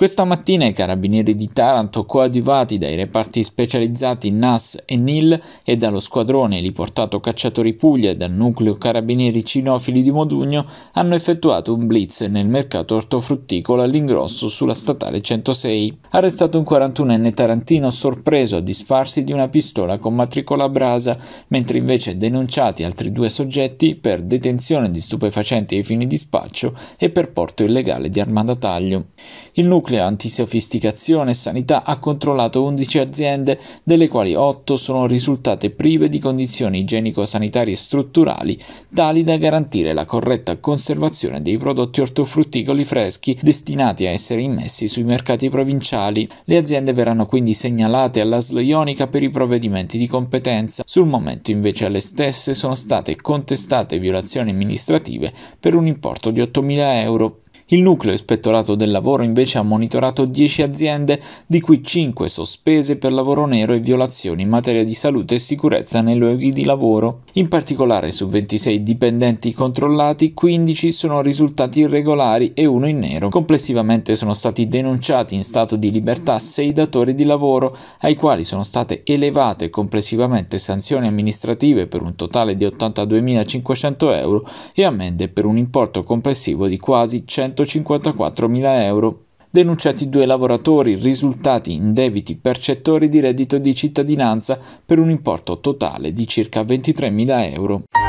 Questa mattina i carabinieri di Taranto, coadiuvati dai reparti specializzati NAS e NIL e dallo squadrone riportato Cacciatori Puglia e dal nucleo carabinieri cinofili di Modugno, hanno effettuato un blitz nel mercato ortofrutticolo all'ingrosso sulla statale 106. Arrestato un 41enne tarantino sorpreso a disfarsi di una pistola con matricola brasa, mentre invece denunciati altri due soggetti per detenzione di stupefacenti ai fini di spaccio e per porto illegale di armandataglio. Il nucleo nucleo antisofisticazione e sanità ha controllato 11 aziende, delle quali 8 sono risultate prive di condizioni igienico-sanitarie strutturali tali da garantire la corretta conservazione dei prodotti ortofrutticoli freschi destinati a essere immessi sui mercati provinciali. Le aziende verranno quindi segnalate alla Ionica per i provvedimenti di competenza. Sul momento invece alle stesse sono state contestate violazioni amministrative per un importo di 8.000 euro. Il nucleo ispettorato del lavoro invece ha monitorato 10 aziende, di cui 5 sospese per lavoro nero e violazioni in materia di salute e sicurezza nei luoghi di lavoro. In particolare su 26 dipendenti controllati, 15 sono risultati irregolari e uno in nero. Complessivamente sono stati denunciati in stato di libertà 6 datori di lavoro, ai quali sono state elevate complessivamente sanzioni amministrative per un totale di 82.500 euro e ammende per un importo complessivo di quasi 100 154.000 euro. Denunciati due lavoratori risultati in debiti percettori di reddito di cittadinanza per un importo totale di circa 23.000 euro.